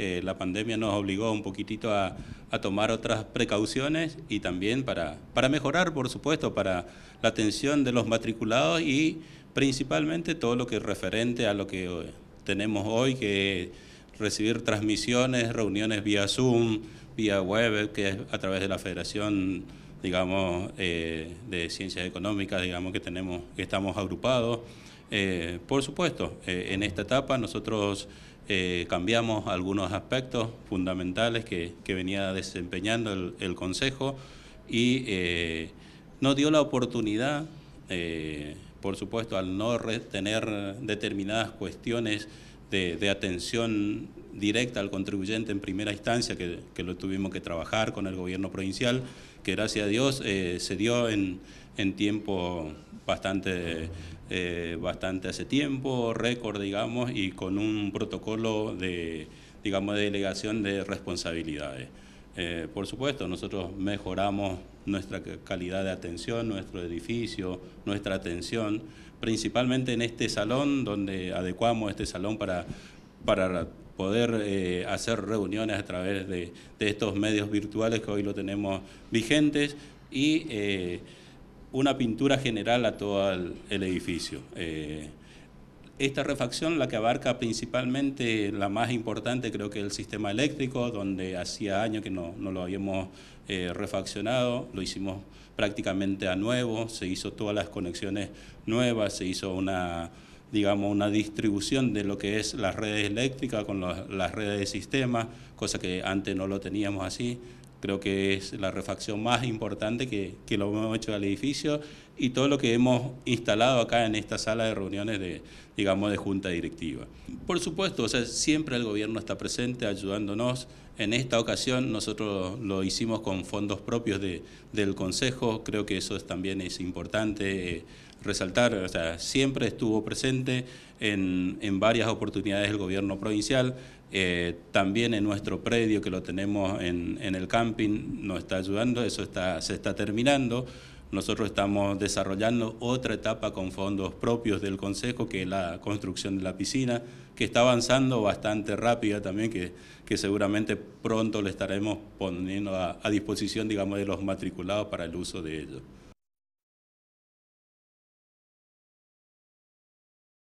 Eh, la pandemia nos obligó un poquitito a, tomar otras precauciones y también para, mejorar, por supuesto, para la atención de los matriculados y principalmente todo lo que es referente a lo que eh, tenemos hoy, que recibir transmisiones, reuniones vía Zoom, vía web, que es a través de la Federación, digamos, eh, de Ciencias Económicas, digamos, que tenemos, que estamos agrupados. por supuesto, en esta etapa nosotros eh, cambiamos algunos aspectos fundamentales que, venía desempeñando el, Consejo y eh, nos dio la oportunidad, eh, por supuesto, al no tener determinadas cuestiones de, atención directa al contribuyente en primera instancia, que, lo tuvimos que trabajar con el gobierno provincial, que gracias a Dios eh, se dio en, en tiempo bastante, eh, bastante hace tiempo, récord, digamos, y con un protocolo de, digamos, de delegación de responsabilidades. Eh, por supuesto, nosotros mejoramos nuestra calidad de atención, nuestro edificio, nuestra atención, principalmente en este salón, donde adecuamos este salón para, para poder eh, hacer reuniones a través de, estos medios virtuales que hoy lo tenemos vigentes y eh, una pintura general a todo el edificio. Esta refacción, la que abarca principalmente la más importante, creo que el sistema eléctrico, donde hacía años que no, lo habíamos eh, refaccionado, lo hicimos prácticamente a nuevo, se hizo todas las conexiones nuevas, se hizo una digamos, una distribución de lo que es las redes eléctricas con las redes de sistema, cosa que antes no lo teníamos así. Creo que es la refacción más importante que, que, lo hemos hecho al edificio y todo lo que hemos instalado acá en esta sala de reuniones de, digamos, de junta directiva. Por supuesto, o sea, siempre el gobierno está presente ayudándonos. En esta ocasión nosotros lo hicimos con fondos propios de, del Consejo, creo que eso también es importante eh, resaltar, o sea, siempre estuvo presente en, en varias oportunidades el gobierno provincial, eh, también en nuestro predio que lo tenemos en, el camping nos está ayudando, eso está, se está terminando. Nosotros estamos desarrollando otra etapa con fondos propios del Consejo, que es la construcción de la piscina, que está avanzando bastante rápida también, que, seguramente pronto le estaremos poniendo a, disposición, digamos, de los matriculados para el uso de ellos